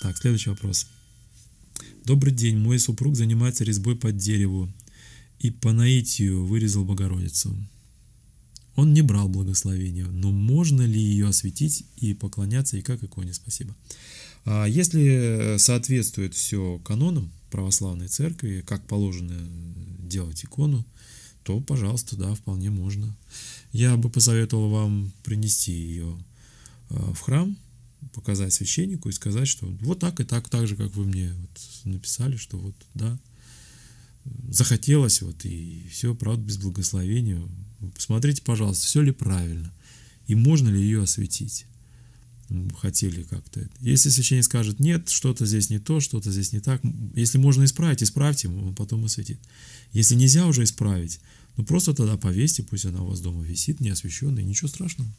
Так, следующий вопрос. Добрый день, мой супруг занимается резьбой под дерево и по наитию вырезал Богородицу. Он не брал благословения, но можно ли ее осветить и поклоняться, и как иконе? Спасибо. А если соответствует все канонам православной церкви, как положено делать икону, то, пожалуйста, да, вполне можно. Я бы посоветовал вам принести ее а, в храм, показать священнику и сказать, что вот так и так, так же, как вы мне вот написали, что вот, да, захотелось, вот, и все, правда, без благословения. Посмотрите, пожалуйста, все ли правильно, и можно ли ее осветить. Хотели как-то это. Если священник скажет, нет, что-то здесь не то, что-то здесь не так, если можно исправить, исправьте, он потом осветит. Если нельзя уже исправить, ну просто тогда повесьте, пусть она у вас дома висит, неосвещенная, ничего страшного.